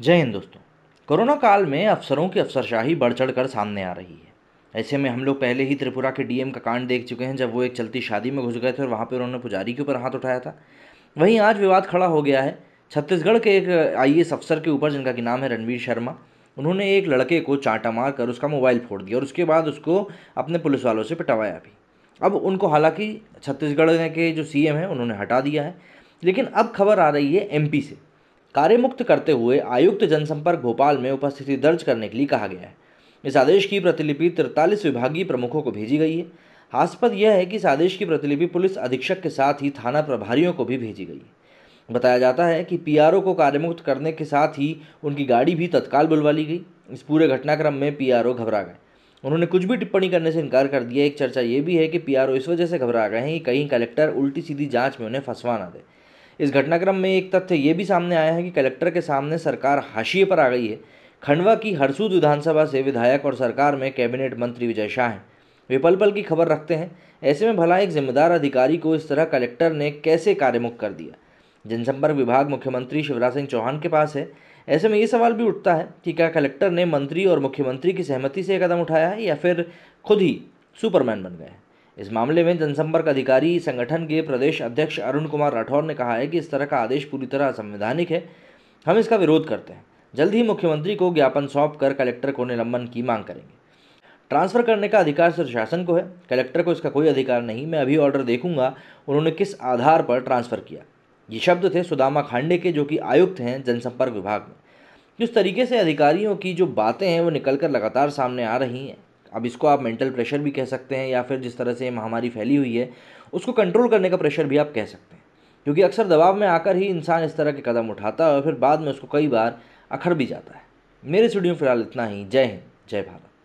जय हिंद दोस्तों कोरोना काल में अफसरों की अफसरशाही बढ़ चढ़ कर सामने आ रही है ऐसे में हम लोग पहले ही त्रिपुरा के डीएम का कांड देख चुके हैं जब वो एक चलती शादी में घुस गए थे और वहाँ पर उन्होंने पुजारी के ऊपर हाथ उठाया था वहीं आज विवाद खड़ा हो गया है छत्तीसगढ़ के एक आई अफसर के ऊपर जिनका नाम है रणवीर शर्मा उन्होंने एक लड़के को चाटा मार कर उसका मोबाइल फोड़ दिया और उसके बाद उसको अपने पुलिस वालों से पिटवाया भी अब उनको हालांकि छत्तीसगढ़ के जो सीएम हैं उन्होंने हटा दिया है लेकिन अब खबर आ रही है एमपी से कार्यमुक्त करते हुए आयुक्त जनसंपर्क भोपाल में उपस्थिति दर्ज करने के लिए कहा गया है इस आदेश की प्रतिलिपि तिरतालीस विभागीय प्रमुखों को भेजी गई है हास्पद यह है कि इस आदेश की प्रतिलिपि पुलिस अधीक्षक के साथ ही थाना प्रभारियों को भी भेजी गई बताया जाता है कि पीआरओ को कार्यमुक्त करने के साथ ही उनकी गाड़ी भी तत्काल बुलवा ली गई इस पूरे घटनाक्रम में पीआरओ घबरा गए उन्होंने कुछ भी टिप्पणी करने से इनकार कर दिया एक चर्चा ये भी है कि पीआरओ इस वजह से घबरा गए हैं कि कहीं कलेक्टर उल्टी सीधी जांच में उन्हें फंसवा ना दे इस घटनाक्रम में एक तथ्य ये भी सामने आया है कि कलेक्टर के सामने सरकार हाशिए पर आ गई है खंडवा की हरसूद विधानसभा से विधायक और सरकार में कैबिनेट मंत्री विजय शाह हैं वे पल पल की खबर रखते हैं ऐसे में भला एक जिम्मेदार अधिकारी को इस तरह कलेक्टर ने कैसे कार्यमुख कर दिया जनसंपर्क विभाग मुख्यमंत्री शिवराज सिंह चौहान के पास है ऐसे में ये सवाल भी उठता है कि क्या कलेक्टर ने मंत्री और मुख्यमंत्री की सहमति से कदम उठाया है या फिर खुद ही सुपरमैन बन गए हैं इस मामले में जनसंपर्क अधिकारी संगठन के प्रदेश अध्यक्ष अरुण कुमार राठौर ने कहा है कि इस तरह का आदेश पूरी तरह संवैधानिक है हम इसका विरोध करते हैं जल्द ही मुख्यमंत्री को ज्ञापन सौंप कर कलेक्टर को निलंबन की मांग करेंगे ट्रांसफ़र करने का अधिकार सिर्फ शासन को है कलेक्टर को इसका कोई अधिकार नहीं मैं अभी ऑर्डर देखूंगा उन्होंने किस आधार पर ट्रांसफ़र किया ये शब्द थे सुदामा खांडे के जो कि आयुक्त हैं जनसंपर्क विभाग में जिस तरीके से अधिकारियों की जो बातें हैं वो निकलकर लगातार सामने आ रही हैं अब इसको आप मेंटल प्रेशर भी कह सकते हैं या फिर जिस तरह से ये महामारी फैली हुई है उसको कंट्रोल करने का प्रेशर भी आप कह सकते हैं क्योंकि अक्सर दबाव में आकर ही इंसान इस तरह के कदम उठाता है और फिर बाद में उसको कई बार अखर भी जाता है मेरे स्टूडियो में फिलहाल इतना ही जय हिंद जय भारत